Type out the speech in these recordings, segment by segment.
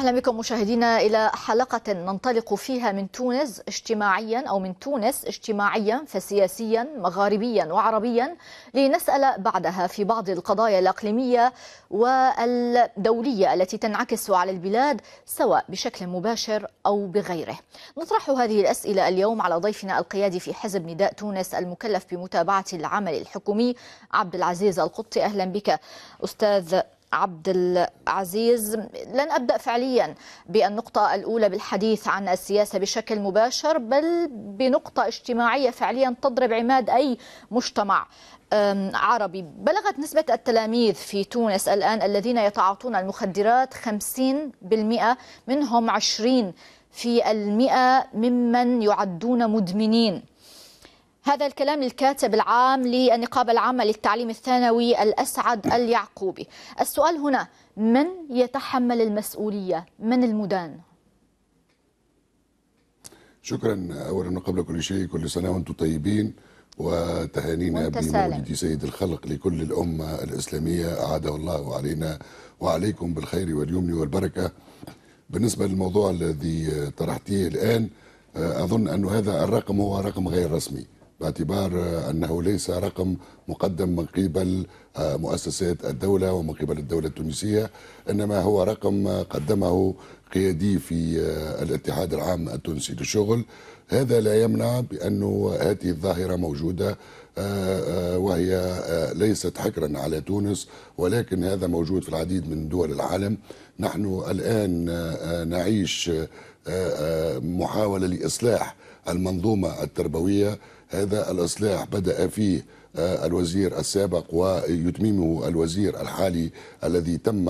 أهلا بكم مشاهدينا إلى حلقة ننطلق فيها من تونس اجتماعيا أو من تونس اجتماعيا فسياسيا مغاربيا وعربيا لنسأل بعدها في بعض القضايا الأقليمية والدولية التي تنعكس على البلاد سواء بشكل مباشر أو بغيره نطرح هذه الأسئلة اليوم على ضيفنا القيادي في حزب نداء تونس المكلف بمتابعة العمل الحكومي عبد العزيز القطي أهلا بك أستاذ عبد العزيز لن أبدأ فعليا بالنقطة الأولى بالحديث عن السياسة بشكل مباشر بل بنقطة اجتماعية فعليا تضرب عماد أي مجتمع عربي بلغت نسبة التلاميذ في تونس الآن الذين يتعاطون المخدرات 50% منهم 20 في المئة ممن يعدون مدمنين هذا الكلام للكاتب العام للنقابة العامة للتعليم الثانوي الأسعد اليعقوبي السؤال هنا من يتحمل المسؤولية من المدان؟ شكرا أولا وقبل كل شيء كل سنة وأنتم طيبين وتهانينا بمولد سيد الخلق لكل الأمة الإسلامية أعاده الله علينا وعليكم بالخير واليمن والبركة بالنسبة للموضوع الذي طرحتيه الآن أظن أن هذا الرقم هو رقم غير رسمي باعتبار انه ليس رقم مقدم من قبل آه، مؤسسات الدوله ومن قبل الدوله التونسيه انما هو رقم قدمه قيادي في آه، الاتحاد العام التونسي للشغل هذا لا يمنع بانه هذه الظاهره موجوده آه، وهي ليست حكرا على تونس ولكن هذا موجود في العديد من دول العالم نحن الان نعيش محاوله لاصلاح المنظومه التربويه هذا الإصلاح بدأ فيه آه، الوزير السابق ويتممه الوزير الحالي الذي تم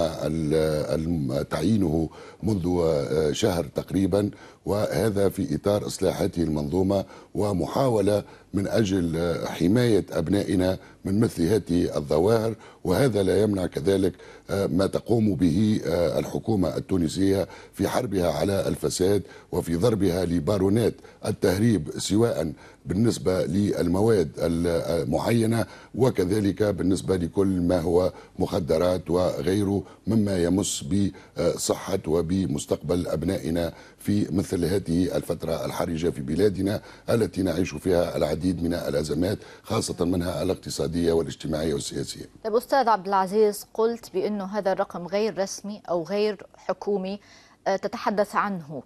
تعيينه منذ آه، شهر تقريبا وهذا في اطار اصلاح هذه المنظومه ومحاوله من اجل آه، حمايه ابنائنا من مثل هذه الظواهر وهذا لا يمنع كذلك ما تقوم به الحكومه التونسيه في حربها على الفساد وفي ضربها لبارونات التهريب سواء بالنسبة للمواد المعينة وكذلك بالنسبة لكل ما هو مخدرات وغيره مما يمس بصحة وبمستقبل أبنائنا في مثل هذه الفترة الحرجة في بلادنا التي نعيش فيها العديد من الأزمات خاصة منها الاقتصادية والاجتماعية والسياسية طيب أستاذ عبد العزيز قلت بأنه هذا الرقم غير رسمي أو غير حكومي آه، تتحدث عنه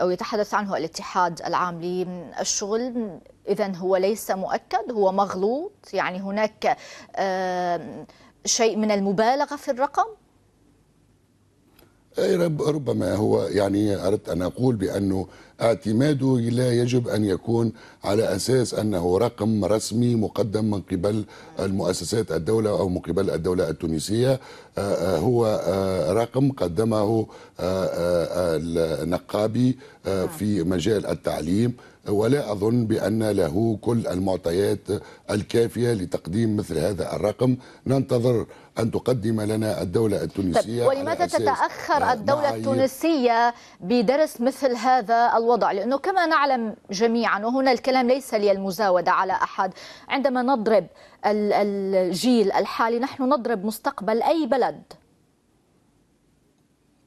أو يتحدث عنه الاتحاد العام للشغل إذا هو ليس مؤكد هو مغلوط يعني هناك شيء من المبالغة في الرقم ربما هو يعني أردت أن أقول بأنه اعتماده لا يجب أن يكون على أساس أنه رقم رسمي مقدم من قبل المؤسسات الدولة أو من قبل الدولة التونسية آه، آه، هو آه، رقم قدمه النقابي نعم. في مجال التعليم ولا أظن بأن له كل المعطيات الكافية لتقديم مثل هذا الرقم ننتظر أن تقدم لنا الدولة التونسية طيب ولماذا تتأخر آه، الدولة التونسية بدرس مثل هذا الوضع لأنه كما نعلم جميعا وهنا الكلام ليس للمزاودة على أحد عندما نضرب الجيل الحالي نحن نضرب مستقبل أي بلد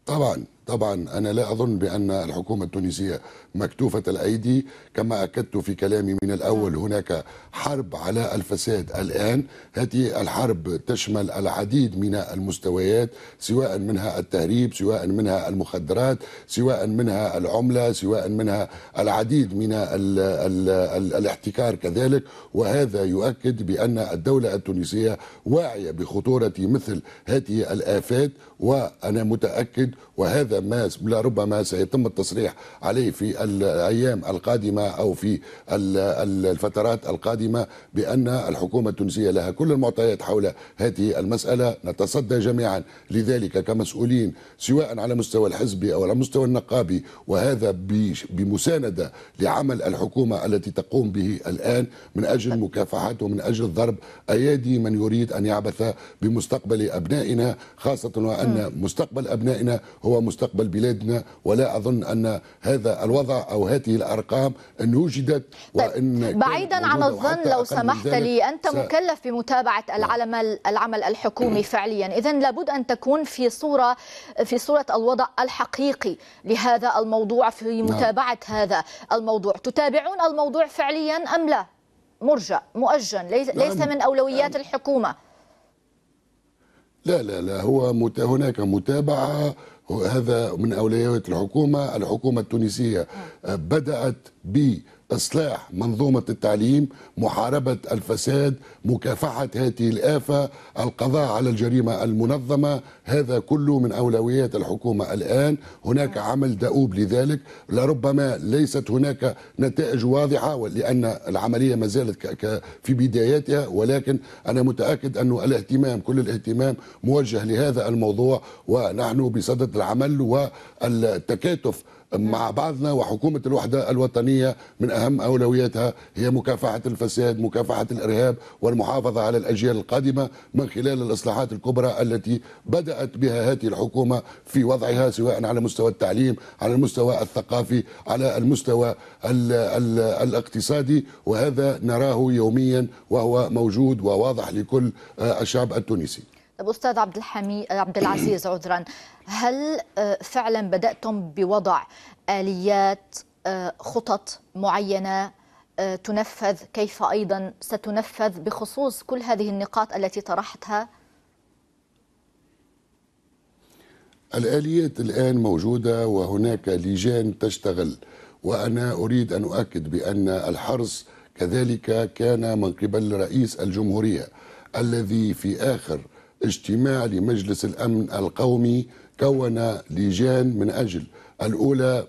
طبعا طبعا أنا لا أظن بأن الحكومة التونسية مكتوفة الأيدي كما أكدت في كلامي من الأول نعم. هناك حرب على الفساد الآن هذه الحرب تشمل العديد من المستويات سواء منها التهريب سواء منها المخدرات سواء منها العملة سواء منها العديد من الـ الـ الـ الاحتكار كذلك وهذا يؤكد بأن الدولة التونسية واعية بخطورة مثل هذه الآفات وأنا متأكد وهذا ما لربما سيتم التصريح عليه في الايام القادمه او في الفترات القادمه بان الحكومه التونسيه لها كل المعطيات حول هذه المساله نتصدى جميعا لذلك كمسؤولين سواء على مستوى الحزبي او على مستوى النقابي وهذا بمسانده لعمل الحكومه التي تقوم به الان من اجل مكافحه ومن اجل ضرب ايادي من يريد ان يعبث بمستقبل ابنائنا خاصه وان مستقبل ابنائنا هو مستقبل بلادنا ولا اظن ان هذا الوضع او هذه الارقام ان وجدت طيب، وان بعيدا عن الظن لو سمحت لي انت س... مكلف بمتابعه نعم. العمل العمل الحكومي فعليا اذا لابد ان تكون في صوره في صوره الوضع الحقيقي لهذا الموضوع في نعم. متابعه هذا الموضوع تتابعون الموضوع فعليا ام لا مرجع مؤجل ليس نعم. ليس من اولويات الحكومه لا لا لا هو مت... هناك متابعه هذا من أولويات الحكومة الحكومة التونسية آه، بدأت ب إصلاح منظومة التعليم محاربة الفساد مكافحة هذه الآفة القضاء على الجريمة المنظمة هذا كله من أولويات الحكومة الآن هناك نعم. عمل دؤوب لذلك لربما ليست هناك نتائج واضحة لأن العملية ما زالت في بداياتها ولكن أنا متأكد أن الاهتمام كل الاهتمام موجه لهذا الموضوع ونحن بصدد العمل والتكاتف مع بعضنا وحكومة الوحدة الوطنية من أهم أولوياتها هي مكافحة الفساد مكافحة الإرهاب والمحافظة على الأجيال القادمة من خلال الإصلاحات الكبرى التي بدأت بها هذه الحكومة في وضعها سواء على مستوى التعليم على المستوى الثقافي على المستوى الـ الـ الاقتصادي وهذا نراه يوميا وهو موجود وواضح لكل الشعب التونسي طيب، استاذ عبد الحميد عبد العزيز عذرا هل آه، فعلا بدأتم بوضع آليات آه، خطط معينة آه، تنفذ كيف أيضا ستنفذ بخصوص كل هذه النقاط التي طرحتها الآليات الآن موجودة وهناك لجان تشتغل وأنا أريد أن أؤكد بأن الحرص كذلك كان من قبل رئيس الجمهورية الذي في آخر اجتماع لمجلس الأمن القومي كون لجان من أجل الأولى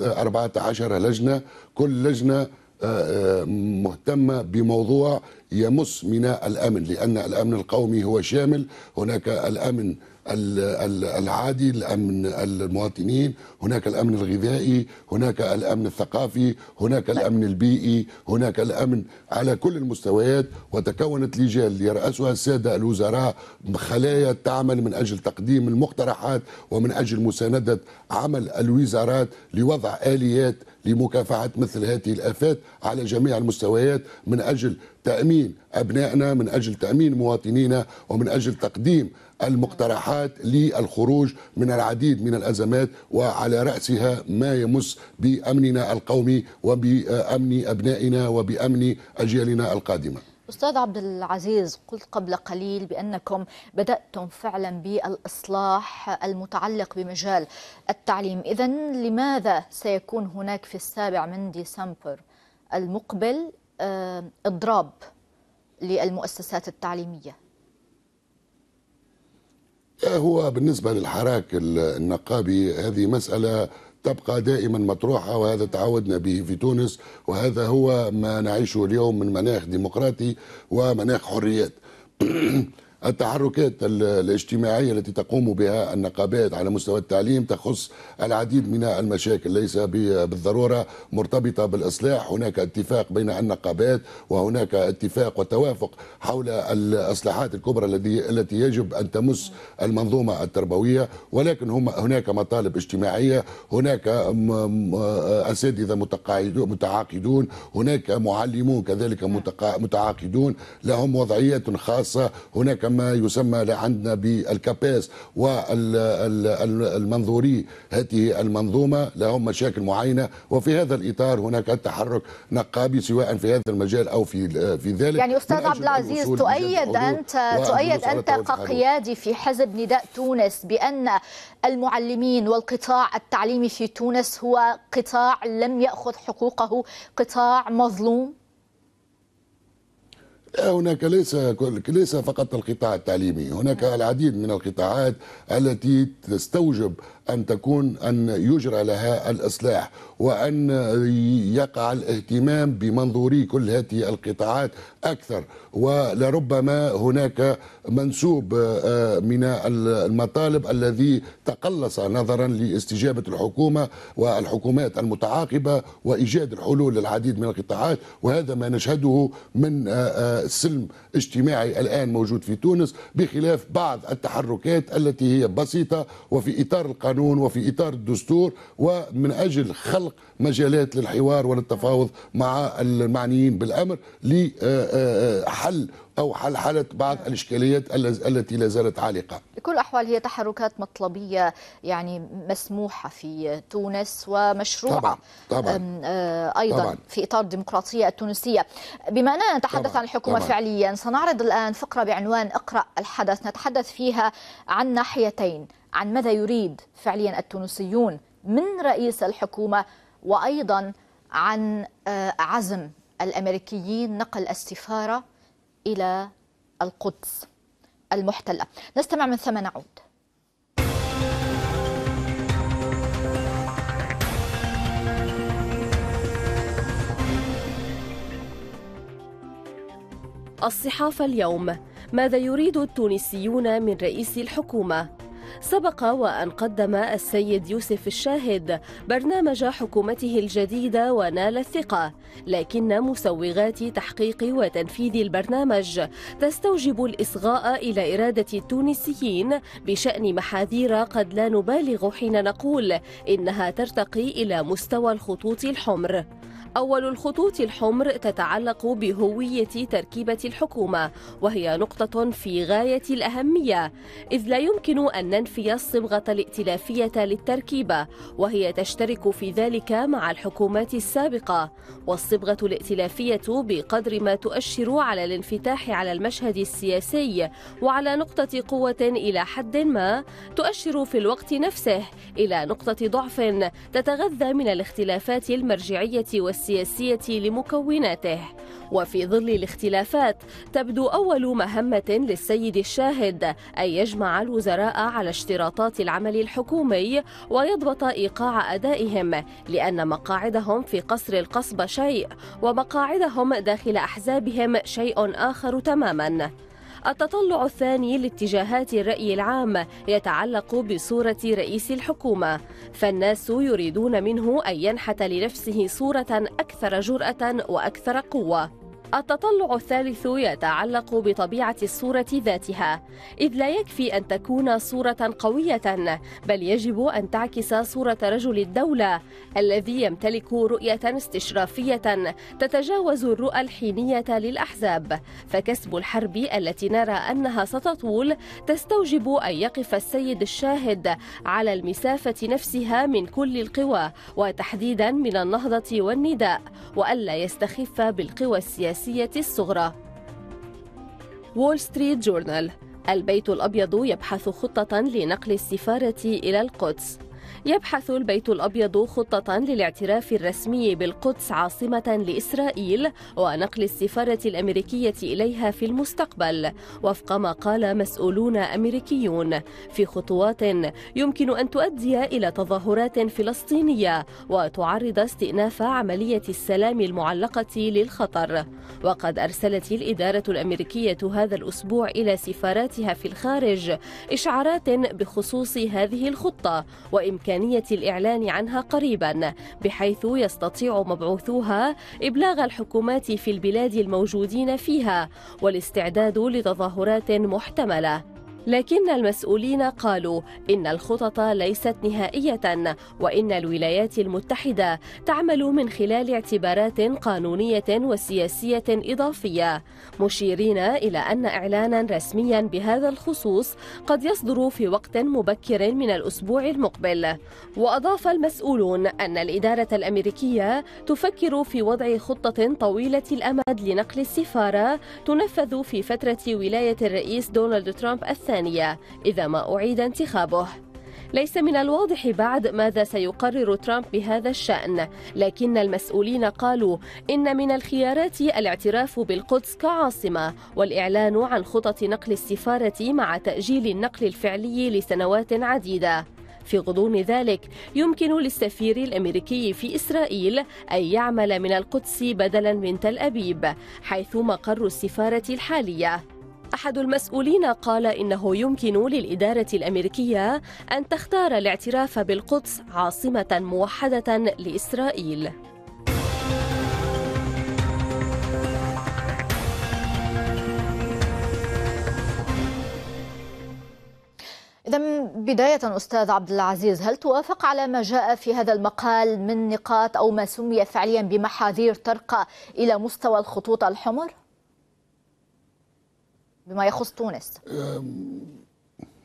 14 لجنة كل لجنة آه، آه، مهتمة بموضوع يمس من الأمن لأن الأمن القومي هو شامل هناك الأمن العادي الامن المواطنين هناك الامن الغذائي هناك الامن الثقافي هناك الامن البيئي هناك الامن على كل المستويات وتكونت لجان يراسها الساده الوزراء خلايا تعمل من اجل تقديم المقترحات ومن اجل مسانده عمل الوزارات لوضع اليات لمكافحة مثل هذه الآفات على جميع المستويات من أجل تأمين أبنائنا من أجل تأمين مواطنينا ومن أجل تقديم المقترحات للخروج من العديد من الأزمات وعلى رأسها ما يمس بأمننا القومي وبأمن أبنائنا وبأمن أجيالنا القادمة أستاذ عبد العزيز قلت قبل قليل بأنكم بدأتم فعلا بالإصلاح المتعلق بمجال التعليم إذا لماذا سيكون هناك في السابع من ديسمبر المقبل آه، إضراب للمؤسسات التعليمية هو بالنسبة للحراك النقابي هذه مسألة تبقى دائما مطروحه وهذا تعودنا به في تونس وهذا هو ما نعيشه اليوم من مناخ ديمقراطي ومناخ حريات التحركات الاجتماعية التي تقوم بها النقابات على مستوى التعليم تخص العديد من المشاكل ليس بالضرورة مرتبطة بالإصلاح هناك اتفاق بين النقابات وهناك اتفاق وتوافق حول الإصلاحات الكبرى التي يجب أن تمس المنظومة التربوية ولكن هم هناك مطالب اجتماعية هناك أساتذة متعاقدون هناك معلمون كذلك متعاقدون لهم وضعيات خاصة هناك ما يسمى عندنا بالكاباس والمنظوري هذه المنظومة لهم مشاكل معينة وفي هذا الإطار هناك التحرك نقابي سواء في هذا المجال أو في في ذلك يعني أستاذ عبد العزيز تؤيد أنت تؤيد أنت كقيادي في حزب نداء تونس بأن المعلمين والقطاع التعليمي في تونس هو قطاع لم يأخذ حقوقه قطاع مظلوم هناك ليس ليس فقط القطاع التعليمي هناك العديد من القطاعات التي تستوجب أن تكون أن يجرى لها الإصلاح وأن يقع الاهتمام بمنظوري كل هذه القطاعات أكثر ولربما هناك منسوب آه، من المطالب الذي تقلص نظرا لاستجابة الحكومة والحكومات المتعاقبة وإيجاد الحلول للعديد من القطاعات وهذا ما نشهده من آه، آه، سلم اجتماعي الآن موجود في تونس بخلاف بعض التحركات التي هي بسيطة وفي إطار القانون القانون وفي إطار الدستور ومن أجل خلق مجالات للحوار والتفاوض مع المعنيين بالأمر لحل أو حلحله حالة بعض الإشكاليات التي لا زالت عالقة بكل الأحوال هي تحركات مطلبية يعني مسموحة في تونس ومشروعة طبعا طبعا آه، أيضا طبعا في إطار الديمقراطية التونسية بما أننا نتحدث طبعا عن الحكومة طبعا فعليا سنعرض الآن فقرة بعنوان اقرأ الحدث نتحدث فيها عن ناحيتين عن ماذا يريد فعليا التونسيون من رئيس الحكومة وأيضا عن آه، عزم الأمريكيين نقل السفارة إلى القدس المحتلة نستمع من ثم نعود الصحافة اليوم ماذا يريد التونسيون من رئيس الحكومة سبق وأن قدم السيد يوسف الشاهد برنامج حكومته الجديدة ونال الثقة لكن مسوغات تحقيق وتنفيذ البرنامج تستوجب الإصغاء إلى إرادة التونسيين بشأن محاذير قد لا نبالغ حين نقول إنها ترتقي إلى مستوى الخطوط الحمر أول الخطوط الحمر تتعلق بهوية تركيبة الحكومة وهي نقطة في غاية الأهمية إذ لا يمكن أن ننفي الصبغة الائتلافية للتركيبة وهي تشترك في ذلك مع الحكومات السابقة والصبغة الائتلافية بقدر ما تؤشر على الانفتاح على المشهد السياسي وعلى نقطة قوة إلى حد ما تؤشر في الوقت نفسه إلى نقطة ضعف تتغذى من الاختلافات المرجعية والسياسية السياسية لمكوناته وفي ظل الاختلافات تبدو أول مهمة للسيد الشاهد أن يجمع الوزراء على اشتراطات العمل الحكومي ويضبط إيقاع أدائهم لأن مقاعدهم في قصر القصبة شيء ومقاعدهم داخل أحزابهم شيء آخر تماماً التطلع الثاني لاتجاهات الرأي العام يتعلق بصورة رئيس الحكومة فالناس يريدون منه أن ينحت لنفسه صورة أكثر جرأة وأكثر قوة التطلع الثالث يتعلق بطبيعة الصورة ذاتها إذ لا يكفي أن تكون صورة قوية بل يجب أن تعكس صورة رجل الدولة الذي يمتلك رؤية استشرافية تتجاوز الرؤى الحينية للأحزاب فكسب الحرب التي نرى أنها ستطول تستوجب أن يقف السيد الشاهد على المسافة نفسها من كل القوى وتحديدا من النهضة والنداء وألا يستخف بالقوى السياسية الرئاسية الصغرى وول ستريت جورنال البيت الأبيض يبحث خطة لنقل السفارة إلى القدس يبحث البيت الأبيض خطة للاعتراف الرسمي بالقدس عاصمة لإسرائيل ونقل السفارة الأمريكية إليها في المستقبل وفق ما قال مسؤولون أمريكيون في خطوات يمكن أن تؤدي إلى تظاهرات فلسطينية وتعرض استئناف عملية السلام المعلقة للخطر وقد أرسلت الإدارة الأمريكية هذا الأسبوع إلى سفاراتها في الخارج إشعارات بخصوص هذه الخطة وإمكان إمكانية الإعلان عنها قريبا بحيث يستطيع مبعوثوها إبلاغ الحكومات في البلاد الموجودين فيها والاستعداد لتظاهرات محتمله لكن المسؤولين قالوا إن الخطط ليست نهائية وإن الولايات المتحدة تعمل من خلال اعتبارات قانونية وسياسية إضافية مشيرين إلى أن إعلانا رسميا بهذا الخصوص قد يصدر في وقت مبكر من الأسبوع المقبل وأضاف المسؤولون أن الإدارة الأمريكية تفكر في وضع خطة طويلة الأمد لنقل السفارة تنفذ في فترة ولاية الرئيس دونالد ترامب الثاني الثانية إذا ما أعيد انتخابه ليس من الواضح بعد ماذا سيقرر ترامب بهذا الشأن لكن المسؤولين قالوا إن من الخيارات الاعتراف بالقدس كعاصمة والإعلان عن خطط نقل السفارة مع تأجيل النقل الفعلي لسنوات عديدة في غضون ذلك يمكن للسفير الامريكي في اسرائيل ان يعمل من القدس بدلا من تل ابيب حيث مقر السفاره الحاليه أحد المسؤولين قال إنه يمكن للإدارة الأمريكية أن تختار الاعتراف بالقدس عاصمة موحدة لإسرائيل إذا بداية أستاذ عبد العزيز هل توافق على ما جاء في هذا المقال من نقاط أو ما سمي فعليا بمحاذير ترقى إلى مستوى الخطوط الحمر؟ بما يخص تونس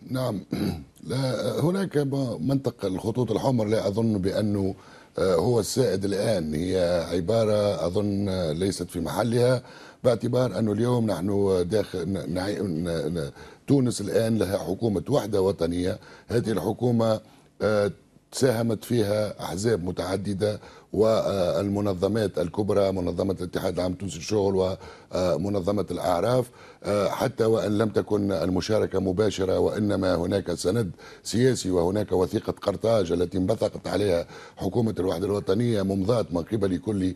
نعم لا هناك منطقة الخطوط الحمر لا أظن بأنه آه، هو السائد الآن هي عبارة أظن آه، ليست في محلها باعتبار أنه اليوم نحن داخل تونس الآن لها حكومة وحدة وطنية هذه الحكومة آه، ساهمت فيها أحزاب متعددة والمنظمات الكبرى منظمة الاتحاد العام التونسي للشغل ومنظمة الأعراف حتى وإن لم تكن المشاركة مباشرة وإنما هناك سند سياسي وهناك وثيقة قرطاج التي انبثقت عليها حكومة الوحدة الوطنية ممضاة من قبل كل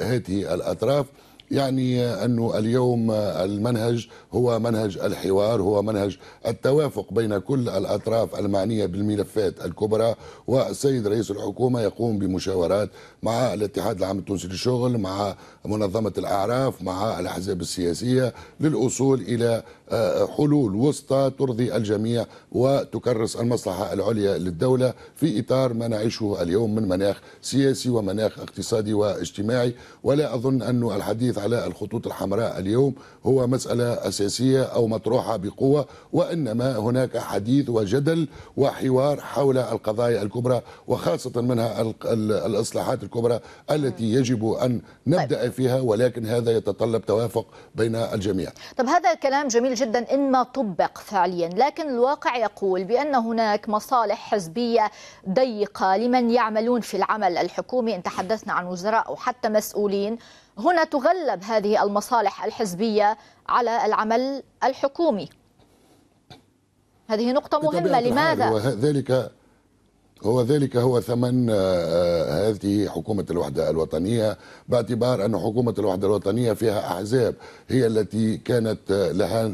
هذه الأطراف يعني أنه اليوم المنهج هو منهج الحوار هو منهج التوافق بين كل الأطراف المعنية بالملفات الكبرى والسيد رئيس الحكومة يقوم بمشاورات مع الاتحاد العام التونسي للشغل مع منظمة الأعراف مع الأحزاب السياسية للوصول إلى حلول وسطى ترضي الجميع وتكرس المصلحة العليا للدولة في إطار ما نعيشه اليوم من مناخ سياسي ومناخ اقتصادي واجتماعي ولا أظن أن الحديث على الخطوط الحمراء اليوم هو مسألة أساسية أو مطروحة بقوة وإنما هناك حديث وجدل وحوار حول القضايا الكبرى وخاصة منها الإصلاحات الكبرى التي يجب أن طيب. نبدأ فيها ولكن هذا يتطلب توافق بين الجميع طب هذا كلام جميل جدا إنما طبق فعليا لكن الواقع يقول بأن هناك مصالح حزبية ضيقة لمن يعملون في العمل الحكومي إن تحدثنا عن وزراء أو حتى مسؤولين هنا تغلب هذه المصالح الحزبية على العمل الحكومي هذه نقطة مهمة لماذا؟ هو ذلك هو ذلك هو ثمن آه، آه، هذه حكومة الوحدة الوطنية باعتبار أن حكومة الوحدة الوطنية فيها أحزاب هي التي كانت آه، لها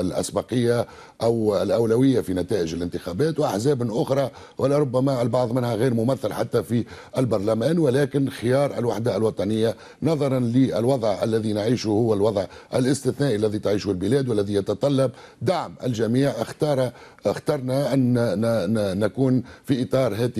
الأسبقية أو الأولوية في نتائج الانتخابات وأحزاب أخرى ولربما البعض منها غير ممثل حتى في البرلمان ولكن خيار الوحدة الوطنية نظرا للوضع الذي نعيشه هو الوضع الاستثنائي الذي تعيشه البلاد والذي يتطلب دعم الجميع اختار اخترنا أن نكون في إطار هذه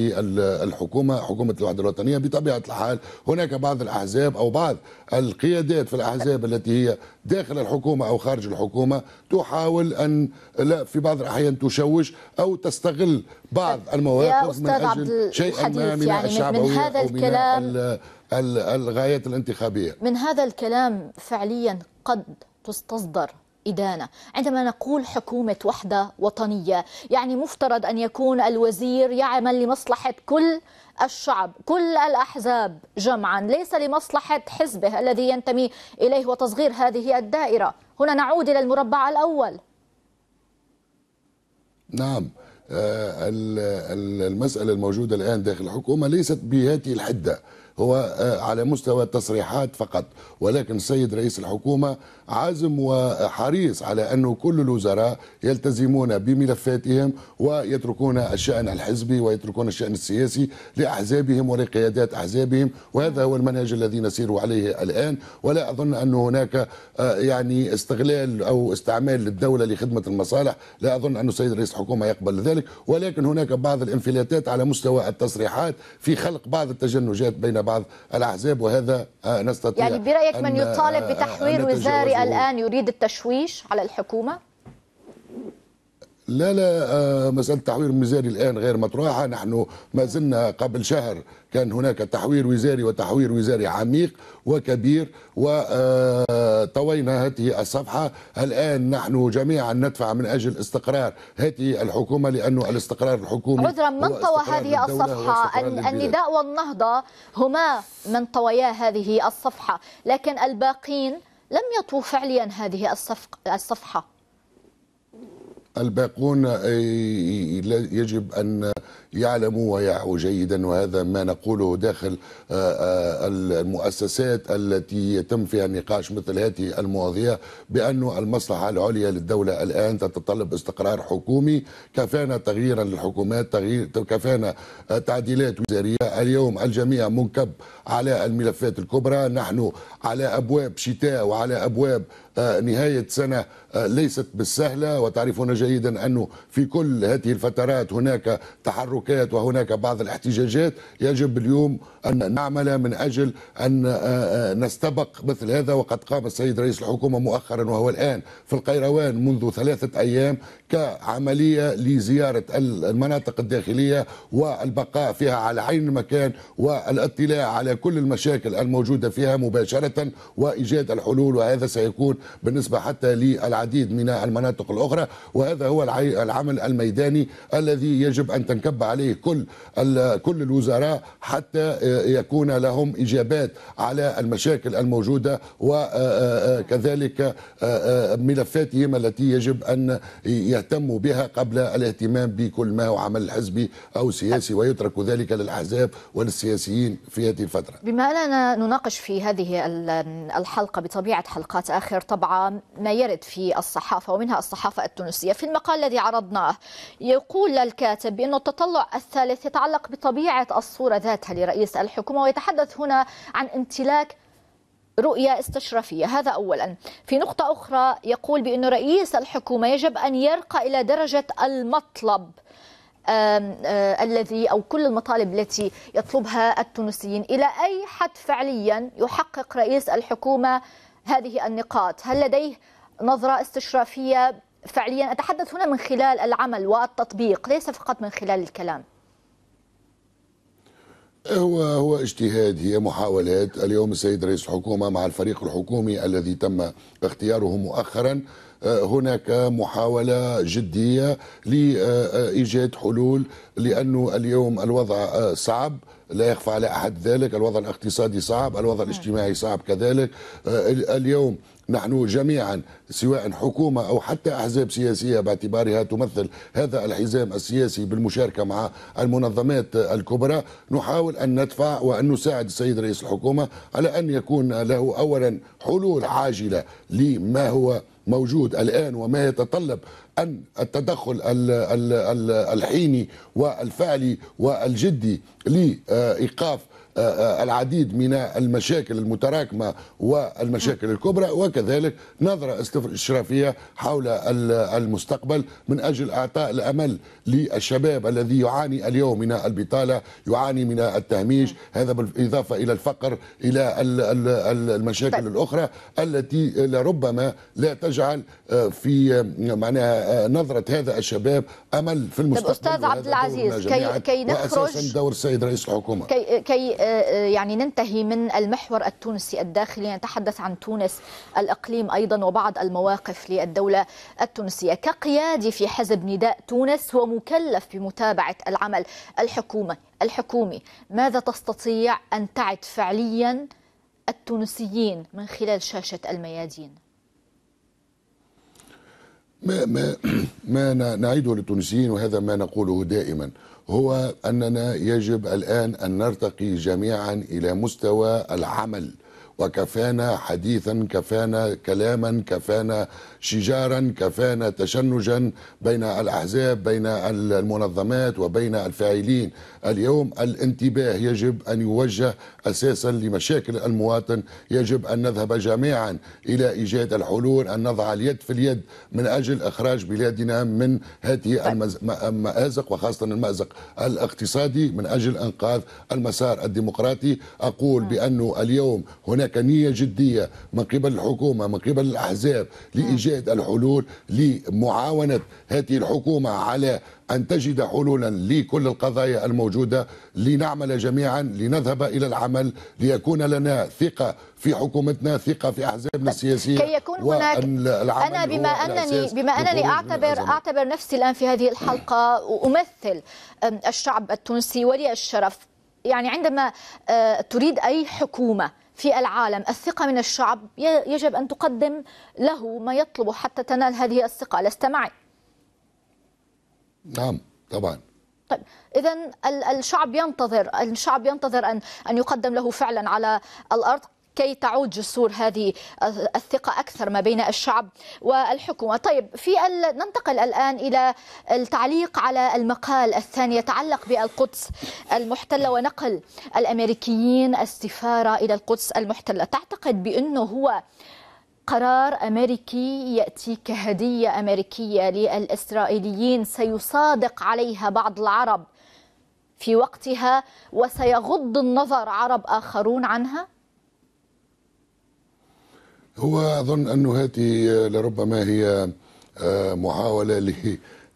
الحكومة حكومة الوحدة الوطنية بطبيعة الحال هناك بعض الأحزاب أو بعض القيادات في الأحزاب التي هي داخل الحكومه او خارج الحكومه تحاول ان لا في بعض الاحيان تشوش او تستغل بعض المواقف من اجل شيء ما من يعني الشعبويه من هذا الكلام الغايات الانتخابيه من هذا الكلام فعليا قد تستصدر إدانة عندما نقول حكومة وحدة وطنية يعني مفترض أن يكون الوزير يعمل لمصلحة كل الشعب كل الأحزاب جمعا ليس لمصلحة حزبه الذي ينتمي إليه وتصغير هذه الدائرة هنا نعود إلى المربع الأول نعم آه، المسألة الموجودة الآن داخل الحكومة ليست بهذه الحدة هو آه، على مستوى التصريحات فقط ولكن السيد رئيس الحكومة عازم وحريص على أنه كل الوزراء يلتزمون بملفاتهم ويتركون الشأن الحزبي ويتركون الشأن السياسي لأحزابهم ولقيادات أحزابهم وهذا هو المنهج الذي نسير عليه الآن ولا أظن أن هناك آه، يعني استغلال أو استعمال للدولة لخدمة المصالح لا أظن أن السيد رئيس الحكومة يقبل ذلك ولكن هناك بعض الانفلاتات على مستوى التصريحات في خلق بعض التجنجات بين بعض الأحزاب وهذا آه، نستطيع يعني برأيك من آه، يطالب بتحوير وزاري الآن يريد التشويش على الحكومة؟ لا لا آه، مسألة تحوير مزاري الآن غير مطروحة نحن ما زلنا قبل شهر كان هناك تحوير وزاري وتحوير وزاري عميق وكبير وطوينا آه، هذه الصفحة الآن نحن جميعا ندفع من أجل استقرار هذه الحكومة لأنه الاستقرار الحكومي عذرا من طوى هذه الصفحة النداء والنهضة هما من طويا هذه الصفحة لكن الباقين لم يطوف فعليا هذه الصفق الصفحة الباقون يجب أن يعلم ويعو جيدا وهذا ما نقوله داخل آه، آه، المؤسسات التي يتم فيها نقاش مثل هذه المواضيع بأن المصلحة العليا للدولة الآن تتطلب استقرار حكومي كفانا تغييرا للحكومات تغيير كفانا آه، تعديلات وزارية اليوم الجميع منكب على الملفات الكبرى نحن على أبواب شتاء وعلى أبواب نهاية سنة ليست بالسهلة وتعرفون جيدا أنه في كل هذه الفترات هناك تحرك الحركات وهناك بعض الاحتجاجات يجب اليوم أن نعمل من أجل أن آه، آه، نستبق مثل هذا وقد قام السيد رئيس الحكومة مؤخرا وهو الآن في القيروان منذ ثلاثة أيام كعملية لزيارة المناطق الداخلية والبقاء فيها على عين المكان والاطلاع على كل المشاكل الموجودة فيها مباشرة وإيجاد الحلول وهذا سيكون بالنسبة حتى للعديد من المناطق الأخرى وهذا هو العمل الميداني الذي يجب أن تنكب عليه كل كل الوزراء حتى آه، يكون لهم اجابات على المشاكل الموجوده وكذلك آه، آه، ملفاتهم التي يجب ان يهتموا بها قبل الاهتمام بكل ما هو عمل حزبي او سياسي ويترك ذلك للاحزاب وللسياسيين في هذه الفتره. بما اننا نناقش في هذه الحلقه بطبيعه حلقات اخر طبعا ما يرد في الصحافه ومنها الصحافه التونسيه في المقال الذي عرضناه يقول الكاتب بانه التطلع الثالث يتعلق بطبيعة الصورة ذاتها لرئيس الحكومة ويتحدث هنا عن امتلاك رؤية استشرافية هذا أولا في نقطة أخرى يقول بأن رئيس الحكومة يجب أن يرقى إلى درجة المطلب آه، الذي أو كل المطالب التي يطلبها التونسيين إلى أي حد فعليا يحقق رئيس الحكومة هذه النقاط هل لديه نظرة استشرافية فعليا أتحدث هنا من خلال العمل والتطبيق ليس فقط من خلال الكلام هو هو اجتهاد هي محاولات اليوم السيد رئيس الحكومه مع الفريق الحكومي الذي تم اختياره مؤخرا آه، هناك محاولة جدية لإيجاد حلول لأنه اليوم الوضع آه، صعب لا يخفى على أحد ذلك الوضع الاقتصادي صعب الوضع الاجتماعي صعب كذلك آه، اليوم نحن جميعا سواء حكومة أو حتى أحزاب سياسية باعتبارها تمثل هذا الحزام السياسي بالمشاركة مع المنظمات الكبرى نحاول أن ندفع وأن نساعد السيد رئيس الحكومة على أن يكون له أولا حلول عاجلة لما هو موجود الآن وما يتطلب أن التدخل الحيني والفعلي والجدي لإيقاف العديد من المشاكل المتراكمة والمشاكل الكبرى وكذلك نظرة استشرافية حول المستقبل من أجل أعطاء الأمل للشباب الذي يعاني اليوم من البطالة يعاني من التهميش هذا بالإضافة إلى الفقر إلى المشاكل طيب. الأخرى التي لربما لا تجعل آه، في آه، معناها آه، نظرة هذا الشباب أمل في طيب، المستقبل طيب أستاذ عبد العزيز كي, كي نخرج دور السيد رئيس الحكومة كي, كي آه، يعني ننتهي من المحور التونسي الداخلي نتحدث عن تونس الإقليم أيضا وبعض المواقف للدولة التونسية كقيادي في حزب نداء تونس هو مكلف بمتابعة العمل الحكومة الحكومي ماذا تستطيع أن تعد فعليا التونسيين من خلال شاشة الميادين ما ما ما نعيده للتونسيين وهذا ما نقوله دائما هو أننا يجب الآن أن نرتقي جميعا إلى مستوى العمل وكفانا حديثا كفانا كلاما كفانا شجارا كفانا تشنجا بين الاحزاب بين المنظمات وبين الفاعلين اليوم الانتباه يجب ان يوجه اساسا لمشاكل المواطن يجب ان نذهب جميعا الى ايجاد الحلول ان نضع اليد في اليد من اجل اخراج بلادنا من هذه طيب. المازق وخاصه المازق الاقتصادي من اجل انقاذ المسار الديمقراطي اقول نعم. بانه اليوم هناك كنيه جديه من قبل الحكومه من قبل الاحزاب لايجاد الحلول لمعاونه هذه الحكومه على ان تجد حلولا لكل القضايا الموجوده لنعمل جميعا لنذهب الى العمل ليكون لنا ثقه في حكومتنا ثقه في احزابنا طيب، السياسيه كي يكون هناك انا بما انني بما انني اعتبر اعتبر نفسي الان في هذه الحلقه وامثل الشعب التونسي ولي الشرف يعني عندما آه، تريد اي حكومه في العالم الثقة من الشعب يجب أن تقدم له ما يطلبه حتى تنال هذه الثقة لست معي نعم طبعا طيب إذا الشعب ينتظر الشعب ينتظر أن أن يقدم له فعلا على الأرض كي تعود جسور هذه الثقة أكثر ما بين الشعب والحكومة طيب في ال... ننتقل الآن إلى التعليق على المقال الثاني يتعلق بالقدس المحتلة ونقل الأمريكيين السفارة إلى القدس المحتلة تعتقد بأنه هو قرار أمريكي يأتي كهدية أمريكية للإسرائيليين سيصادق عليها بعض العرب في وقتها وسيغض النظر عرب آخرون عنها؟ هو أظن أن هذه آه، لربما هي آه، محاولة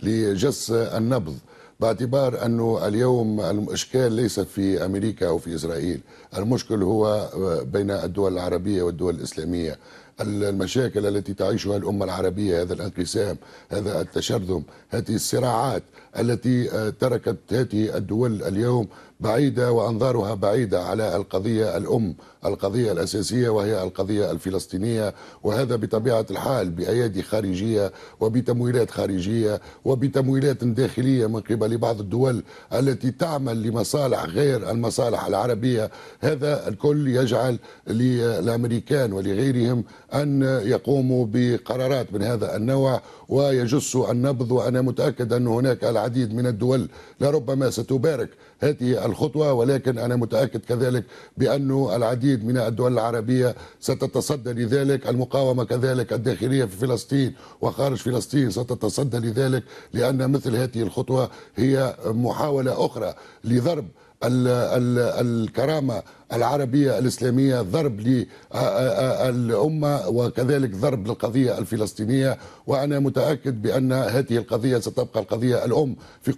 لجس النبض باعتبار أنه اليوم الإشكال ليس في أمريكا أو في إسرائيل المشكل هو آه، بين الدول العربية والدول الإسلامية المشاكل التي تعيشها الأمة العربية هذا الانقسام هذا التشرذم هذه الصراعات التي آه، تركت هذه الدول اليوم بعيدة وأنظارها بعيدة على القضية الأم القضية الأساسية وهي القضية الفلسطينية وهذا بطبيعة الحال بأيادي خارجية وبتمويلات خارجية وبتمويلات داخلية من قبل بعض الدول التي تعمل لمصالح غير المصالح العربية هذا الكل يجعل للأمريكان ولغيرهم أن يقوموا بقرارات من هذا النوع ويجسوا النبض وأنا متأكد أن هناك العالم العديد من الدول لربما ستبارك هذه الخطوة ولكن أنا متأكد كذلك بأن العديد من الدول العربية ستتصدى لذلك المقاومة كذلك الداخلية في فلسطين وخارج فلسطين ستتصدى لذلك لأن مثل هذه الخطوة هي محاولة أخرى لضرب ال الكرامة العربية الإسلامية ضرب للأمة وكذلك ضرب للقضية الفلسطينية وأنا متأكد بأن هذه القضية ستبقى القضية الأم في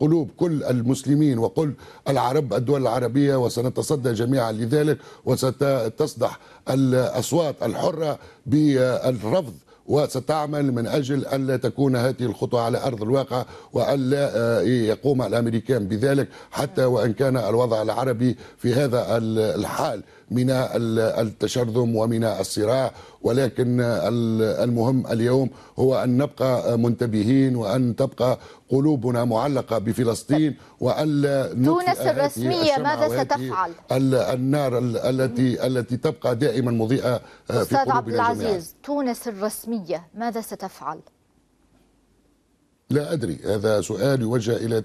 قلوب كل المسلمين وكل العرب الدول العربية وسنتصدى جميعا لذلك وستصدح الأصوات الحرة بالرفض وستعمل من أجل ألا تكون هذه الخطوة على أرض الواقع وألا آه، يقوم الأمريكان بذلك حتى وإن كان الوضع العربي في هذا الحال من التشرذم ومن الصراع ولكن المهم اليوم هو ان نبقى منتبهين وان تبقى قلوبنا معلقه بفلسطين والا تونس الرسميه ماذا ستفعل؟ النار التي التي تبقى دائما مضيئه في قلوبنا استاذ عبد العزيز جميعا. تونس الرسميه ماذا ستفعل؟ لا أدري هذا سؤال يوجه إلى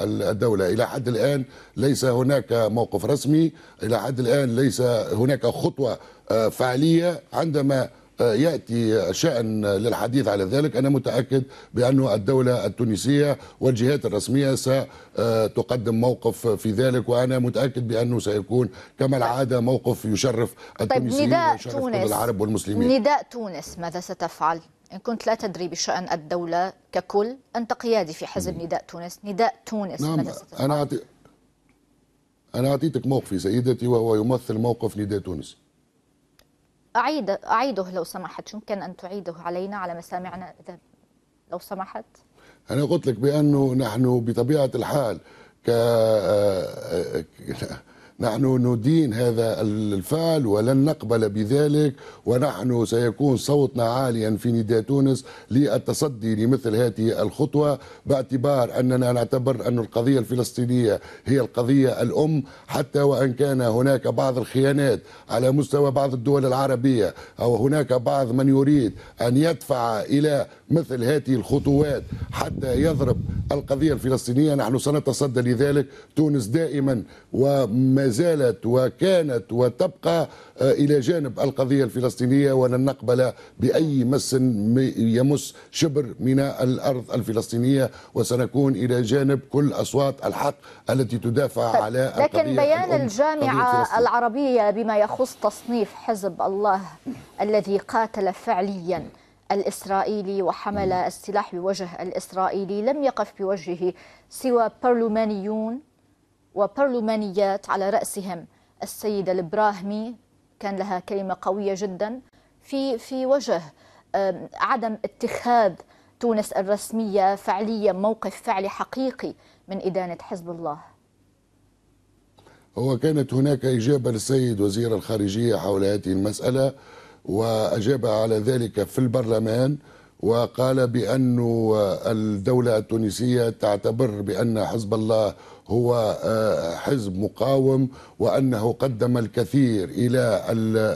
الدولة إلى حد الآن ليس هناك موقف رسمي إلى حد الآن ليس هناك خطوة آه، فعلية عندما آه، ياتي شان للحديث على ذلك انا متاكد بانه الدوله التونسيه والجهات الرسميه ستقدم آه، موقف في ذلك وانا متاكد بانه سيكون كما العاده موقف يشرف طيب، التونسيين طيب ويشرف العرب والمسلمين نداء تونس ماذا ستفعل؟ إن كنت لا تدري بشأن الدولة ككل أنت قيادي في حزب نداء تونس نداء تونس نعم أنا أعطي أنا أعطيتك موقفي سيدتي وهو يمثل موقف نداء تونس أعيد أعيده لو سمحت يمكن أن تعيده علينا على مسامعنا إذا لو سمحت أنا قلت لك بأنه نحن بطبيعة الحال ك آه، آه، آه، نحن ندين هذا الفعل ولن نقبل بذلك ونحن سيكون صوتنا عاليا في نداء تونس للتصدي لمثل هذه الخطوة باعتبار أننا نعتبر أن القضية الفلسطينية هي القضية الأم حتى وإن كان هناك بعض الخيانات على مستوى بعض الدول العربية أو هناك بعض من يريد أن يدفع إلى مثل هذه الخطوات حتى يضرب القضية الفلسطينية نحن سنتصدى لذلك تونس دائما وما زالت وكانت وتبقى آه، إلى جانب القضية الفلسطينية ولن نقبل بأي مس يمس شبر من الأرض الفلسطينية وسنكون إلى جانب كل أصوات الحق التي تدافع طيب، على لكن بيان الجامعة العربية بما يخص تصنيف حزب الله الذي قاتل فعليا الإسرائيلي وحمل السلاح بوجه الإسرائيلي لم يقف بوجهه سوى برلمانيون وبرلمانيات على رأسهم السيدة البراهمي كان لها كلمة قوية جدا في في وجه عدم اتخاذ تونس الرسمية فعليا موقف فعلي حقيقي من إدانة حزب الله هو كانت هناك إجابة للسيد وزير الخارجية حول هذه المسألة وأجاب على ذلك في البرلمان وقال بأن الدولة التونسية تعتبر بأن حزب الله هو آه، حزب مقاوم وانه قدم الكثير الى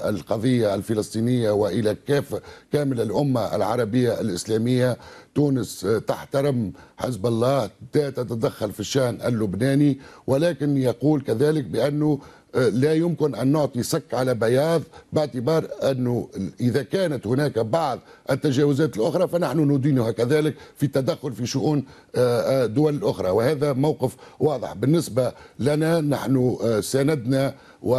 القضيه الفلسطينيه والى كيف كامل الامه العربيه الاسلاميه تونس آه، تحترم حزب الله لا تتدخل في الشان اللبناني ولكن يقول كذلك بانه آه، لا يمكن أن نعطي سك على بياض باعتبار أنه إذا كانت هناك بعض التجاوزات الأخرى فنحن ندينها كذلك في التدخل في شؤون آه، آه، دول الاخرى وهذا موقف واضح بالنسبة لنا نحن ساندنا و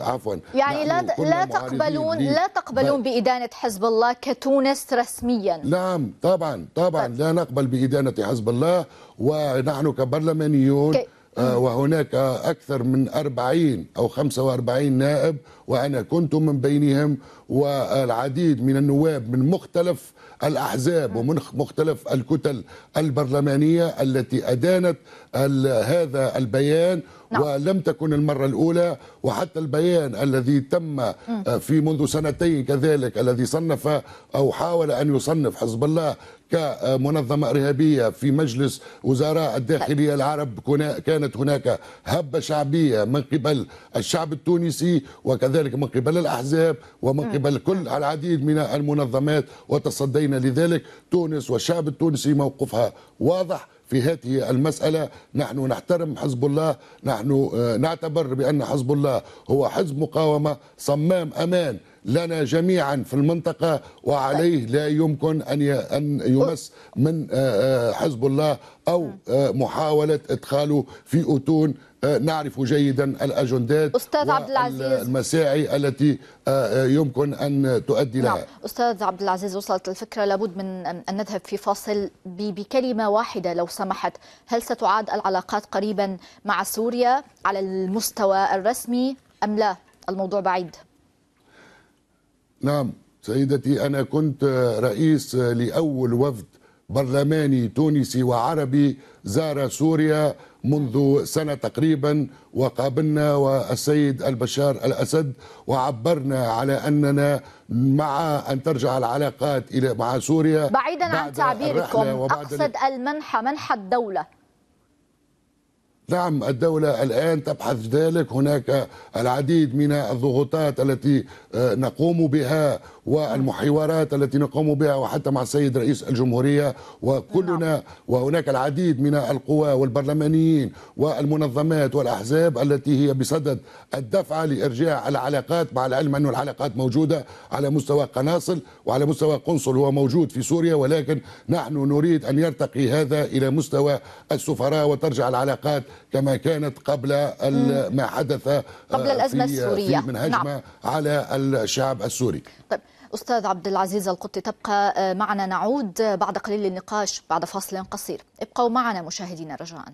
عفوا يعني لا لا تقبلون لا تقبلون بإدانة حزب الله كتونس رسميا نعم طبعا طبعا طيب. لا نقبل بإدانة حزب الله ونحن كبرلمانيون آه، وهناك أكثر من 40 أو 45 نائب وأنا كنت من بينهم والعديد من النواب من مختلف الأحزاب ومن مختلف الكتل البرلمانية التي أدانت هذا البيان نعم. ولم تكن المرة الأولى وحتى البيان الذي تم آه، في منذ سنتين كذلك الذي صنف أو حاول أن يصنف حزب الله كمنظمة إرهابية في مجلس وزراء الداخلية العرب كانت هناك هبة شعبية من قبل الشعب التونسي وكذلك من قبل الأحزاب ومن قبل كل العديد من المنظمات وتصدينا لذلك تونس والشعب التونسي موقفها واضح في هذه المسألة نحن نحترم حزب الله نحن آه، نعتبر بأن حزب الله هو حزب مقاومة صمام أمان لنا جميعا في المنطقة وعليه لا يمكن أن أن يمس من آه، آه، حزب الله أو نعم. آه، محاولة إدخاله في أتون نعرف جيدا الاجندات استاذ عبد العزيز المساعي التي يمكن ان تؤدي نعم. استاذ عبد العزيز وصلت الفكره لابد من ان نذهب في فاصل بكلمه واحده لو سمحت هل ستعاد العلاقات قريبا مع سوريا على المستوى الرسمي ام لا الموضوع بعيد نعم سيدتي أنا كنت رئيس لأول وفد برلماني تونسي وعربي زار سوريا منذ سنة تقريبا وقابلنا والسيد البشار الأسد وعبرنا على أننا مع أن ترجع العلاقات إلى مع سوريا بعيدا عن تعبيركم أقصد المنحة منحة الدولة نعم الدولة الآن تبحث ذلك هناك العديد من الضغوطات التي آه، نقوم بها والمحاورات التي نقوم بها وحتى مع السيد رئيس الجمهورية وكلنا نعم. وهناك العديد من القوى والبرلمانيين والمنظمات والأحزاب التي هي بصدد الدفعة لإرجاع العلاقات مع العلم أن العلاقات موجودة على مستوى قناصل وعلى مستوى قنصل هو موجود في سوريا ولكن نحن نريد أن يرتقي هذا إلى مستوى السفراء وترجع العلاقات كما كانت قبل ما حدث قبل الأزمة آه، السورية من هجمة نعم. على الشعب السوري طيب. أستاذ عبد العزيز القطي تبقى آه، معنا نعود آه، بعد قليل للنقاش بعد فاصل قصير ابقوا معنا مشاهدينا رجاءً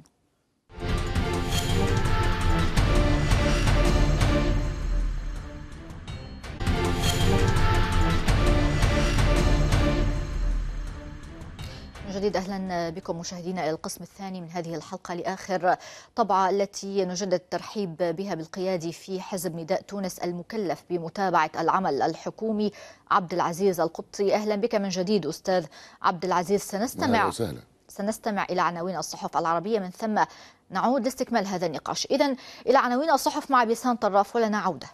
جديد اهلا بكم مشاهدينا الى القسم الثاني من هذه الحلقه لاخر طبعه التي نجدد الترحيب بها بالقيادي في حزب نداء تونس المكلف بمتابعه العمل الحكومي عبد العزيز القبطي اهلا بك من جديد استاذ عبد العزيز سنستمع وسهلا. سنستمع الى عناوين الصحف العربيه من ثم نعود لاستكمال هذا النقاش اذا الى عناوين الصحف مع بيسان طراف ولنا عوده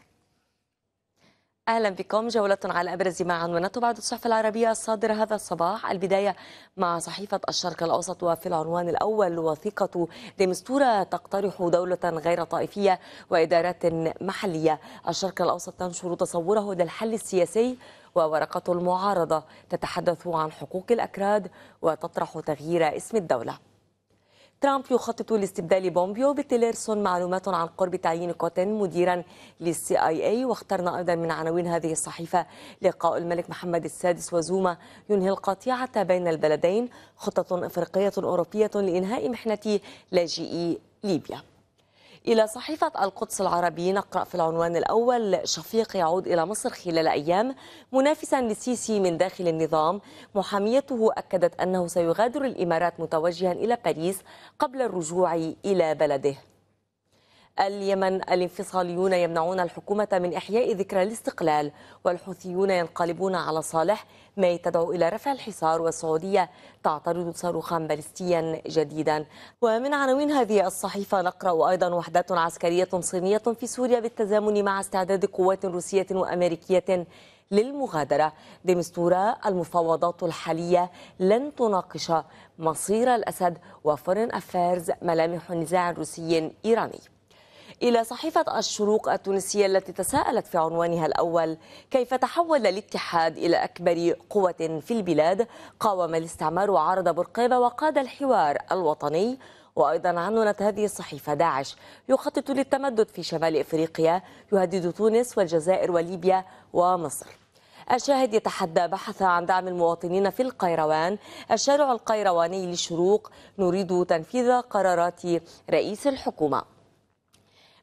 أهلا بكم جولة على أبرز ما عنونته بعد الصحف العربية الصادرة هذا الصباح البداية مع صحيفة الشرق الأوسط وفي العنوان الأول وثيقة دمستورة تقترح دولة غير طائفية وإدارات محلية الشرق الأوسط تنشر تصوره للحل السياسي وورقة المعارضة تتحدث عن حقوق الأكراد وتطرح تغيير اسم الدولة ترامب يخطط لاستبدال بومبيو بتيلرسون معلومات عن قرب تعيين كوتين مديرا للسي اي اي واخترنا ايضا من عناوين هذه الصحيفه لقاء الملك محمد السادس وزوما ينهي القطيعه بين البلدين خطط افريقيه اوروبيه لانهاء محنه لاجئي ليبيا إلى صحيفة القدس العربي نقرأ في العنوان الأول شفيق يعود إلى مصر خلال أيام منافسا لسيسي من داخل النظام محاميته أكدت أنه سيغادر الإمارات متوجها إلى باريس قبل الرجوع إلى بلده اليمن الانفصاليون يمنعون الحكومة من إحياء ذكرى الاستقلال والحوثيون ينقلبون على صالح ما تدعو إلى رفع الحصار والسعودية تعترض صاروخا باليستيا جديدا ومن عناوين هذه الصحيفة نقرأ أيضا وحدات عسكرية صينية في سوريا بالتزامن مع استعداد قوات روسية وأمريكية للمغادرة دمستورا المفاوضات الحالية لن تناقش مصير الأسد وفورن أفيرز ملامح نزاع روسي إيراني إلى صحيفة الشروق التونسية التي تساءلت في عنوانها الأول كيف تحول الاتحاد إلى أكبر قوة في البلاد قاوم الاستعمار وعرض برقيبة وقاد الحوار الوطني وأيضا عنونت هذه الصحيفة داعش يخطط للتمدد في شمال إفريقيا يهدد تونس والجزائر وليبيا ومصر الشاهد يتحدى بحث عن دعم المواطنين في القيروان الشارع القيرواني للشروق نريد تنفيذ قرارات رئيس الحكومه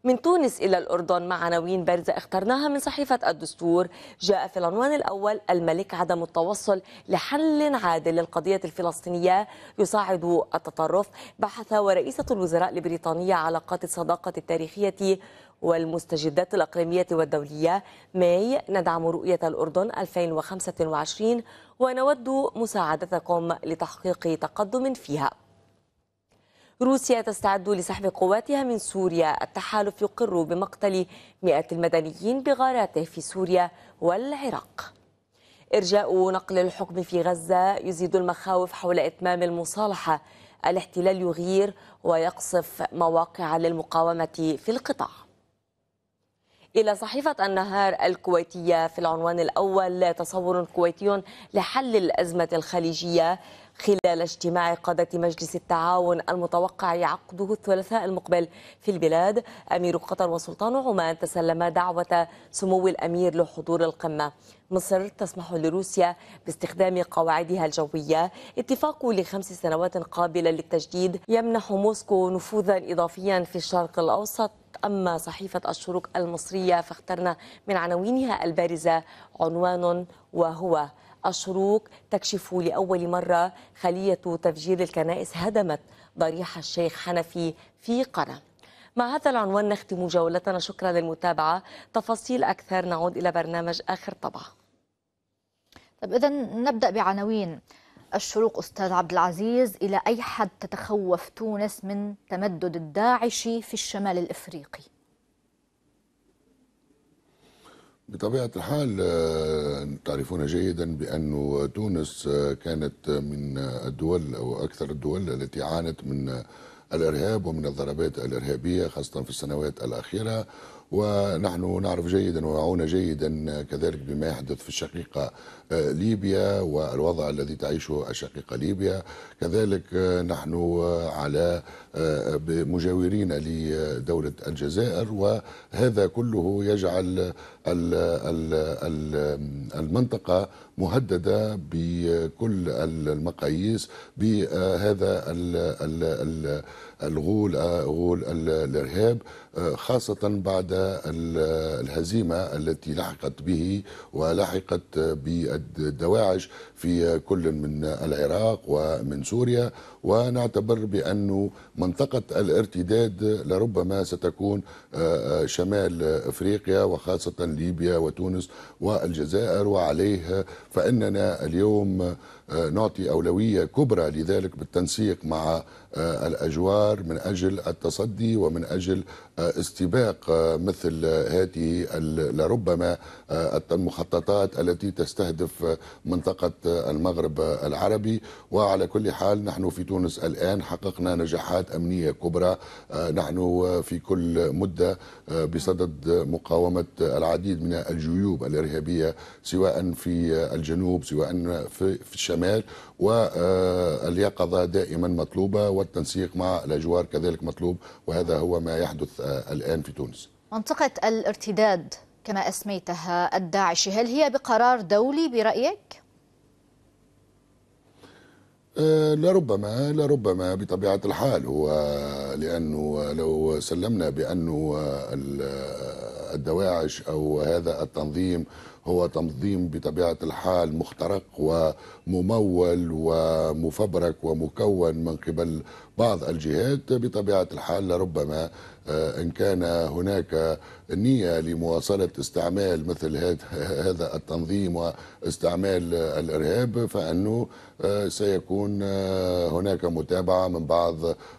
من تونس إلى الأردن مع عناوين بارزة اخترناها من صحيفة الدستور جاء في العنوان الأول الملك عدم التوصل لحل عادل للقضية الفلسطينية يصعد التطرف بحث ورئيسة الوزراء البريطانية علاقات الصداقة التاريخية والمستجدات الأقليمية والدولية ماي ندعم رؤية الأردن 2025 ونود مساعدتكم لتحقيق تقدم فيها روسيا تستعد لسحب قواتها من سوريا التحالف يقر بمقتل مئة المدنيين بغاراته في سوريا والعراق إرجاء نقل الحكم في غزة يزيد المخاوف حول إتمام المصالحة الاحتلال يغير ويقصف مواقع للمقاومة في القطاع إلى صحيفة النهار الكويتية في العنوان الأول تصور كويتي لحل الأزمة الخليجية خلال اجتماع قادة مجلس التعاون المتوقع عقده الثلاثاء المقبل في البلاد أمير قطر وسلطان عمان تسلما دعوة سمو الأمير لحضور القمة مصر تسمح لروسيا باستخدام قواعدها الجوية اتفاق لخمس سنوات قابلة للتجديد يمنح موسكو نفوذا إضافيا في الشرق الأوسط أما صحيفة الشروق المصرية فاخترنا من عناوينها البارزة عنوان وهو الشروق تكشف لأول مرة خلية تفجير الكنائس هدمت ضريح الشيخ حنفي في قنا مع هذا العنوان نختم جولتنا شكرا للمتابعة تفاصيل أكثر نعود إلى برنامج آخر طبعا طب إذا نبدأ بعناوين الشروق أستاذ عبد العزيز إلى أي حد تتخوف تونس من تمدد الداعشي في الشمال الإفريقي بطبيعة الحال آه، تعرفون جيدا بأن تونس آه، كانت من الدول أو أكثر الدول التي عانت من الإرهاب ومن الضربات الإرهابية خاصة في السنوات الأخيرة ونحن نعرف جيدا وعون جيدا آه، كذلك بما يحدث في الشقيقة ليبيا والوضع الذي تعيشه الشقيقة ليبيا كذلك نحن على بمجاورين لدولة الجزائر وهذا كله يجعل المنطقة مهددة بكل المقاييس بهذا الغول غول الارهاب خاصة بعد الهزيمة التي لحقت به ولحقت بالدواعش في كل من العراق ومن سوريا ونعتبر بأن منطقة الارتداد لربما ستكون آه، آه، شمال أفريقيا وخاصة ليبيا وتونس والجزائر وعليه فإننا اليوم آه، نعطي أولوية كبرى لذلك بالتنسيق مع آه، الأجوار من أجل التصدي ومن أجل آه، استباق مثل هذه لربما المخططات التي تستهدف منطقة المغرب العربي وعلى كل حال نحن في تونس الآن حققنا نجاحات أمنية كبرى نحن في كل مدة بصدد مقاومة العديد من الجيوب الإرهابية سواء في الجنوب سواء في الشرق الشمال واليقظة دائما مطلوبة والتنسيق مع الأجوار كذلك مطلوب وهذا هو ما يحدث آه، الآن في تونس منطقة الارتداد كما أسميتها الداعشي هل هي بقرار دولي برأيك؟ آه، لربما لربما بطبيعة الحال هو لأنه لو سلمنا بأنه الدواعش أو هذا التنظيم هو تنظيم بطبيعة الحال مخترق وممول ومفبرك ومكون من قبل بعض الجهات بطبيعة الحال ربما آه، إن كان هناك نية لمواصلة استعمال مثل هذا التنظيم واستعمال الإرهاب فأنه آه، سيكون آه، هناك متابعة من بعض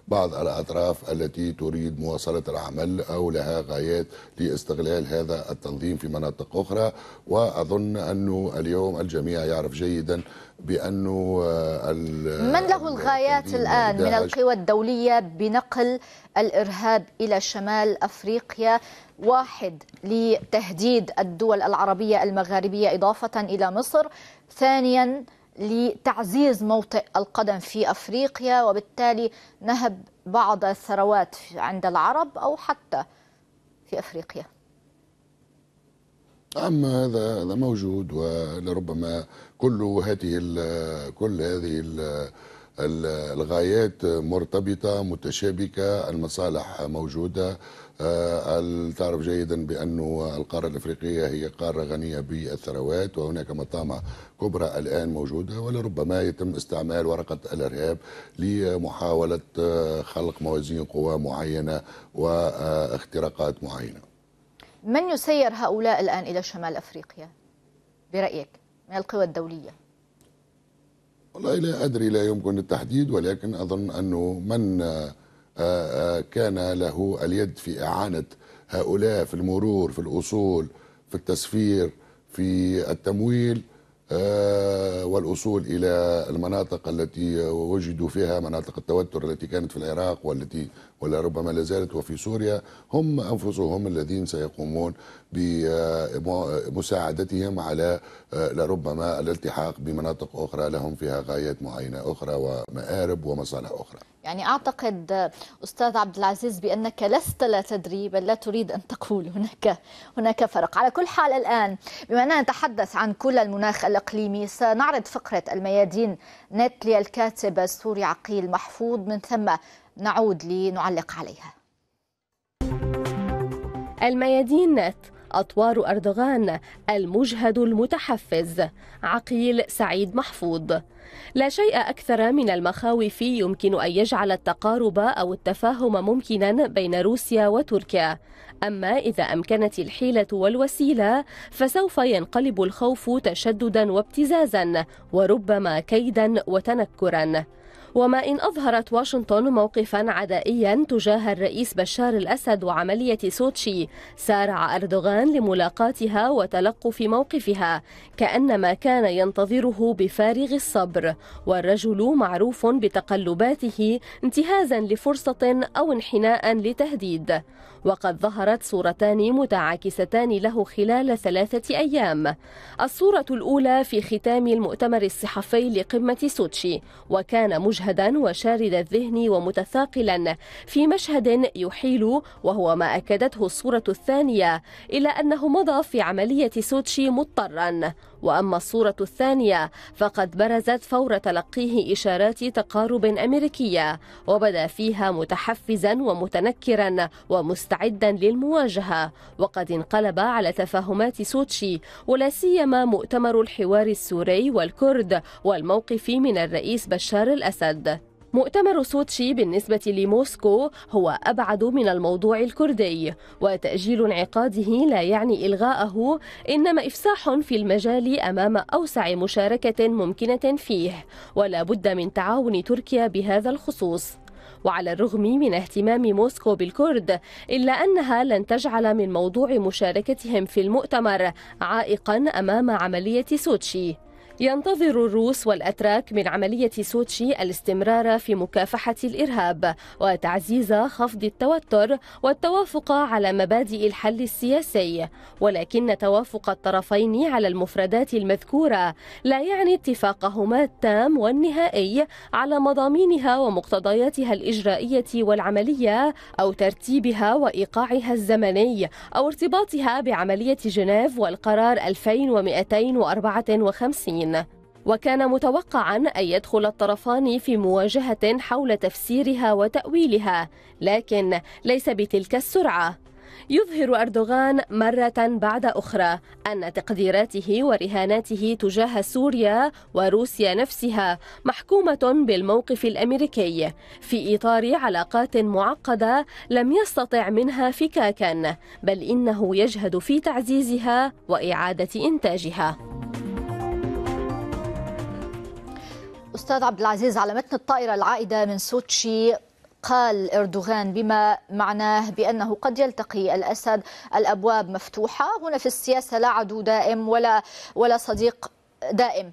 بعض الأطراف التي تريد مواصلة العمل أو لها غايات لاستغلال هذا التنظيم في مناطق أخرى وأظن أنه اليوم الجميع يعرف جيداً بانه آه، من له الغايات الان من القوى الدوليه بنقل الارهاب الى شمال افريقيا واحد لتهديد الدول العربيه المغاربيه اضافه الى مصر ثانيا لتعزيز موطئ القدم في افريقيا وبالتالي نهب بعض الثروات عند العرب او حتى في افريقيا نعم هذا هذا موجود ولربما كل هذه كل هذه الغايات مرتبطة متشابكة المصالح موجودة آه، تعرف جيدا بأن القارة الأفريقية هي قارة غنية بالثروات وهناك مطامع كبرى الآن موجودة ولربما يتم استعمال ورقة الإرهاب لمحاولة آه، خلق موازين قوى معينة واختراقات معينة من يسير هؤلاء الآن إلى شمال أفريقيا برأيك من القوى الدولية والله لا أدري لا يمكن التحديد ولكن أظن أنه من آه، آه، كان له اليد في إعانة هؤلاء في المرور في الأصول في التسفير في التمويل آه، والأصول إلى المناطق التي وجدوا فيها مناطق التوتر التي كانت في العراق والتي ولربما لا زالت وفي سوريا هم أنفسهم الذين سيقومون بمساعدتهم على آه، لربما الالتحاق بمناطق أخرى لهم فيها غايات معينة أخرى ومآرب ومصالح أخرى يعني أعتقد آه، أستاذ عبد العزيز بأنك لست لا تدري بل لا تريد أن تقول هناك هناك فرق على كل حال الآن بما أننا نتحدث عن كل المناخ الإقليمي سنعرض فقرة الميادين نت للكاتب السوري عقيل محفوظ من ثم نعود لنعلق عليها الميادين نت أطوار أردوغان المجهد المتحفز عقيل سعيد محفوظ لا شيء أكثر من المخاوف يمكن أن يجعل التقارب أو التفاهم ممكنا بين روسيا وتركيا أما إذا أمكنت الحيلة والوسيلة فسوف ينقلب الخوف تشددا وابتزازا وربما كيدا وتنكرا وما إن أظهرت واشنطن موقفا عدائيا تجاه الرئيس بشار الأسد وعملية سوتشي سارع أردوغان لملاقاتها وتلقف موقفها كأن ما كان ينتظره بفارغ الصبر والرجل معروف بتقلباته انتهازا لفرصة أو انحناء لتهديد وقد ظهرت صورتان متعاكستان له خلال ثلاثة أيام الصورة الأولى في ختام المؤتمر الصحفي لقمة سوتشي وكان مجهد مشهدا وشارد الذهن ومتثاقلا في مشهد يحيل وهو ما أكدته الصورة الثانية إلى أنه مضى في عملية سوتشي مضطرا وأما الصورة الثانية فقد برزت فور تلقيه إشارات تقارب أمريكية وبدا فيها متحفزا ومتنكرا ومستعدا للمواجهة وقد انقلب على تفاهمات سوتشي ولا سيما مؤتمر الحوار السوري والكرد والموقف من الرئيس بشار الأسد مؤتمر سوتشي بالنسبة لموسكو هو أبعد من الموضوع الكردي وتأجيل انعقاده لا يعني إلغاءه إنما إفساح في المجال أمام أوسع مشاركة ممكنة فيه ولا بد من تعاون تركيا بهذا الخصوص وعلى الرغم من اهتمام موسكو بالكرد إلا أنها لن تجعل من موضوع مشاركتهم في المؤتمر عائقا أمام عملية سوتشي ينتظر الروس والأتراك من عملية سوتشي الاستمرار في مكافحة الإرهاب وتعزيز خفض التوتر والتوافق على مبادئ الحل السياسي ولكن توافق الطرفين على المفردات المذكورة لا يعني اتفاقهما التام والنهائي على مضامينها ومقتضياتها الإجرائية والعملية أو ترتيبها وإيقاعها الزمني أو ارتباطها بعملية جنيف والقرار 2254 الصين وكان متوقعا أن يدخل الطرفان في مواجهة حول تفسيرها وتأويلها لكن ليس بتلك السرعة يظهر أردوغان مرة بعد أخرى أن تقديراته ورهاناته تجاه سوريا وروسيا نفسها محكومة بالموقف الأمريكي في إطار علاقات معقدة لم يستطع منها فكاكا بل إنه يجهد في تعزيزها وإعادة إنتاجها أستاذ عبد العزيز على متن الطائرة العائدة من سوتشي قال اردوغان بما معناه بانه قد يلتقي الاسد الابواب مفتوحه هنا في السياسه لا عدو دائم ولا ولا صديق دائم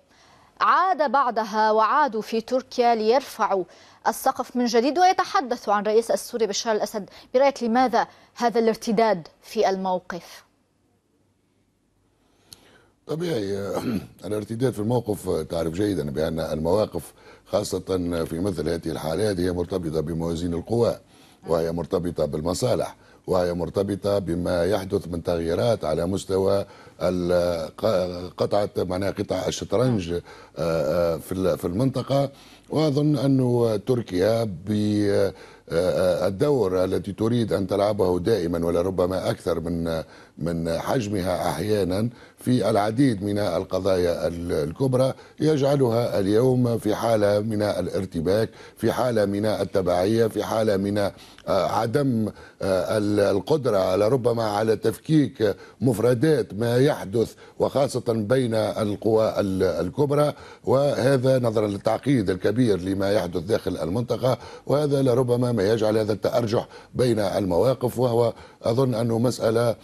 عاد بعدها وعادوا في تركيا ليرفعوا السقف من جديد ويتحدثوا عن رئيس السوري بشار الاسد برايك لماذا هذا الارتداد في الموقف طبيعي الارتداد في الموقف تعرف جيدا بأن المواقف خاصة في مثل هذه الحالات هي مرتبطة بموازين القوى وهي مرتبطة بالمصالح وهي مرتبطة بما يحدث من تغييرات على مستوى قطعه معناها قطع الشطرنج آه، آه، في المنطقه واظن انه تركيا آه، الدور التي تريد ان تلعبه دائما ولربما اكثر من من حجمها احيانا في العديد من القضايا الكبرى يجعلها اليوم في حاله من الارتباك في حاله من التبعيه في حاله من عدم القدره لربما على تفكيك مفردات ما يعني يحدث وخاصة بين القوى الكبرى وهذا نظرا للتعقيد الكبير لما يحدث داخل المنطقة وهذا لربما ما يجعل هذا التأرجح بين المواقف وهو أظن أنه مسألة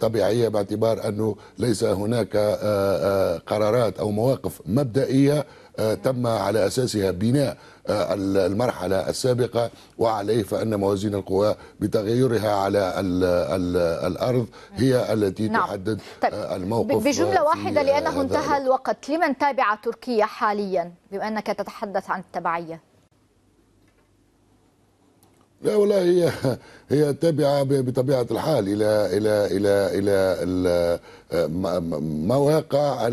طبيعية باعتبار أنه ليس هناك آه، آه، قرارات أو مواقف مبدئية آه، تم على أساسها بناء المرحلة السابقة وعليه فأن موازين القوى بتغيرها على الـ الـ الأرض هي التي نعم. تحدد طيب. الموقف بجملة واحدة لأنه انتهى الوقت لمن تابع تركيا حاليا بما أنك تتحدث عن التبعية لا والله هي هي تابعه بطبيعه الحال الى الى الى الى, إلى مواقع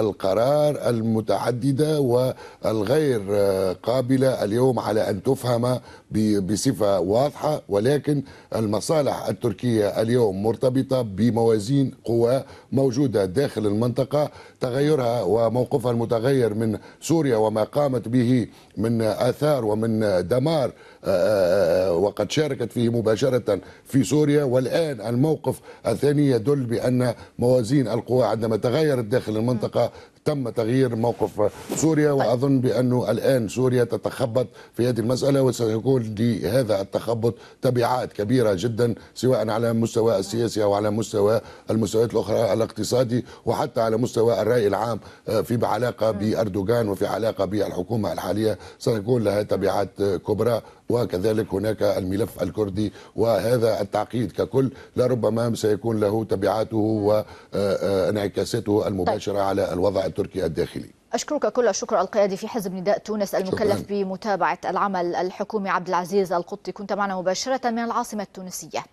القرار المتعدده والغير آه، قابله اليوم على ان تفهم بصفه واضحه ولكن المصالح التركيه اليوم مرتبطه بموازين قوى موجوده داخل المنطقه تغيرها وموقفها المتغير من سوريا وما قامت به من اثار ومن دمار آه، آه، وقد شاركت فيه مباشره في سوريا والان الموقف الثاني يدل بان موازين تخزين القوى عندما تغيرت داخل المنطقة تم تغيير موقف سوريا طيب. واظن بانه الان سوريا تتخبط في هذه المساله وسيكون لهذا التخبط تبعات كبيره جدا سواء على المستوى السياسي او على مستوى المستويات الاخرى الاقتصادي وحتى على مستوى الراي العام آه، في علاقه باردوغان وفي علاقه بالحكومه الحاليه سيكون لها تبعات كبرى وكذلك هناك الملف الكردي وهذا التعقيد ككل لربما سيكون له تبعاته وانعكاساته آه، آه، طيب. المباشره على الوضع تركيا الداخلي أشكرك كل الشكر القيادي في حزب نداء تونس المكلف شكراً. بمتابعة العمل الحكومي عبد العزيز القطي كنت معنا مباشرة من العاصمة التونسية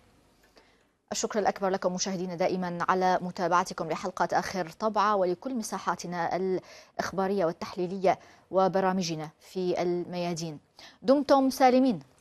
الشكر الأكبر لكم مشاهدينا دائما على متابعتكم لحلقة آخر طبعة ولكل مساحاتنا الإخبارية والتحليلية وبرامجنا في الميادين دمتم سالمين